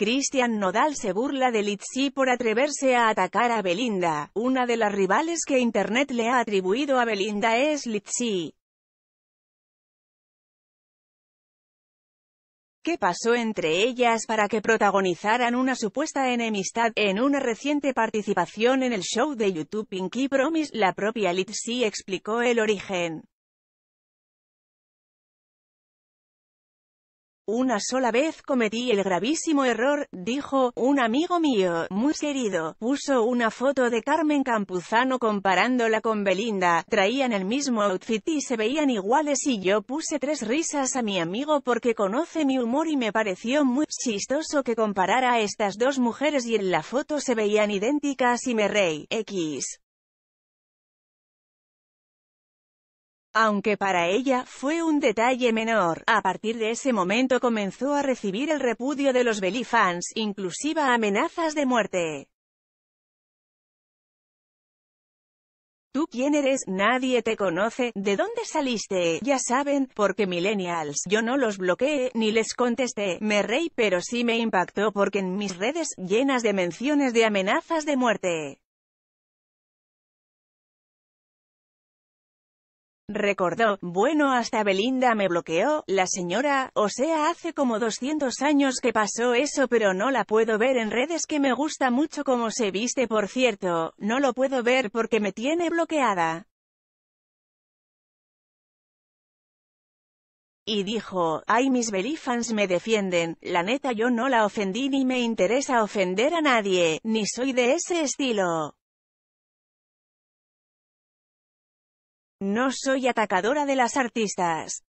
Christian Nodal se burla de Litzy por atreverse a atacar a Belinda. Una de las rivales que Internet le ha atribuido a Belinda es Litzy. ¿Qué pasó entre ellas para que protagonizaran una supuesta enemistad? En una reciente participación en el show de YouTube Pinky Promise, la propia Litzy explicó el origen. Una sola vez cometí el gravísimo error, dijo, un amigo mío, muy querido, puso una foto de Carmen Campuzano comparándola con Belinda, traían el mismo outfit y se veían iguales y yo puse tres risas a mi amigo porque conoce mi humor y me pareció muy chistoso que comparara a estas dos mujeres y en la foto se veían idénticas y me reí. X. Aunque para ella fue un detalle menor, a partir de ese momento comenzó a recibir el repudio de los Belly fans, inclusiva amenazas de muerte. ¿Tú quién eres? Nadie te conoce. ¿De dónde saliste? Ya saben, porque millennials. Yo no los bloqueé, ni les contesté. Me reí, pero sí me impactó porque en mis redes, llenas de menciones de amenazas de muerte. Recordó, bueno hasta Belinda me bloqueó, la señora, o sea hace como 200 años que pasó eso pero no la puedo ver en redes que me gusta mucho como se viste por cierto, no lo puedo ver porque me tiene bloqueada. y dijo, ay mis belifans me defienden, la neta yo no la ofendí ni me interesa ofender a nadie, ni soy de ese estilo. No soy atacadora de las artistas.